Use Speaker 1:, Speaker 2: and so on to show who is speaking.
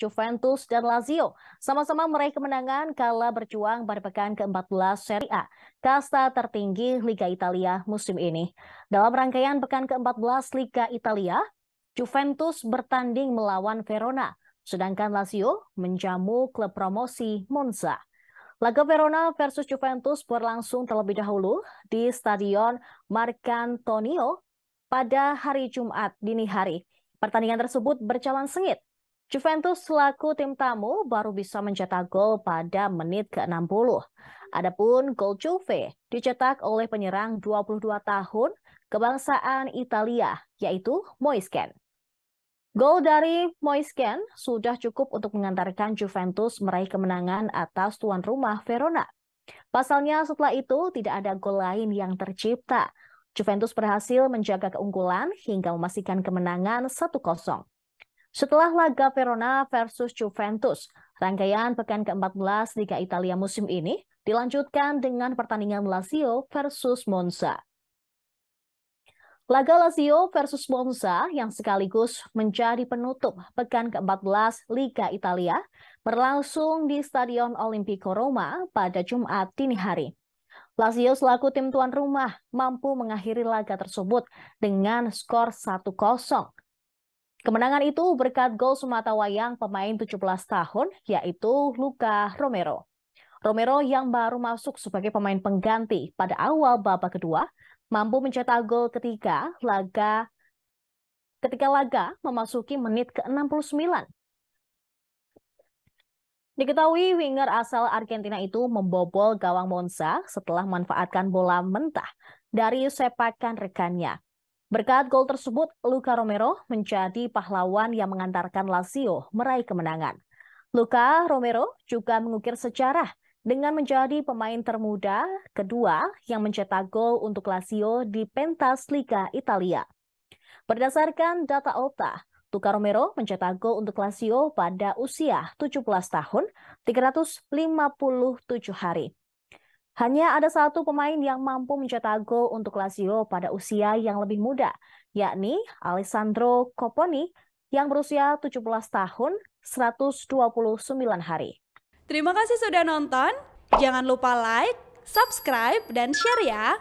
Speaker 1: Juventus, dan Lazio. Sama-sama meraih kemenangan kala berjuang pada pekan ke-14 Serie A, kasta tertinggi Liga Italia musim ini. Dalam rangkaian pekan ke-14 Liga Italia, Juventus bertanding melawan Verona, sedangkan Lazio menjamu klub promosi Monza. Laga Verona versus Juventus berlangsung terlebih dahulu di Stadion Marcantonio pada hari Jumat dini hari. Pertandingan tersebut berjalan sengit Juventus selaku tim tamu baru bisa mencetak gol pada menit ke-60. Adapun gol Juve dicetak oleh penyerang 22 tahun kebangsaan Italia, yaitu Moisken. Gol dari Moisken sudah cukup untuk mengantarkan Juventus meraih kemenangan atas tuan rumah Verona. Pasalnya setelah itu tidak ada gol lain yang tercipta. Juventus berhasil menjaga keunggulan hingga memastikan kemenangan 1-0. Setelah laga Verona versus Juventus, rangkaian pekan ke-14 Liga Italia musim ini dilanjutkan dengan pertandingan Lazio versus Monza. Laga Lazio versus Monza yang sekaligus menjadi penutup pekan ke-14 Liga Italia berlangsung di Stadion Olimpico Roma pada Jumat dini hari. Lazio selaku tim tuan rumah mampu mengakhiri laga tersebut dengan skor 1-0 Kemenangan itu berkat gol Sumatera Wayang pemain 17 tahun, yaitu Luka Romero. Romero yang baru masuk sebagai pemain pengganti pada awal babak kedua, mampu mencetak gol ketiga laga ketika laga memasuki menit ke-69. Diketahui winger asal Argentina itu membobol gawang Monza setelah memanfaatkan bola mentah dari sepakan rekannya. Berkat gol tersebut, Luka Romero menjadi pahlawan yang mengantarkan Lazio meraih kemenangan. Luka Romero juga mengukir sejarah dengan menjadi pemain termuda kedua yang mencetak gol untuk Lazio di pentas Liga Italia. Berdasarkan data Opta, Luka Romero mencetak gol untuk Lazio pada usia 17 tahun 357 hari. Hanya ada satu pemain yang mampu mencetak gol untuk Lazio pada usia yang lebih muda, yakni Alessandro Coponi yang berusia 17 tahun 129 hari. Terima kasih sudah nonton. Jangan lupa like, subscribe, dan share ya.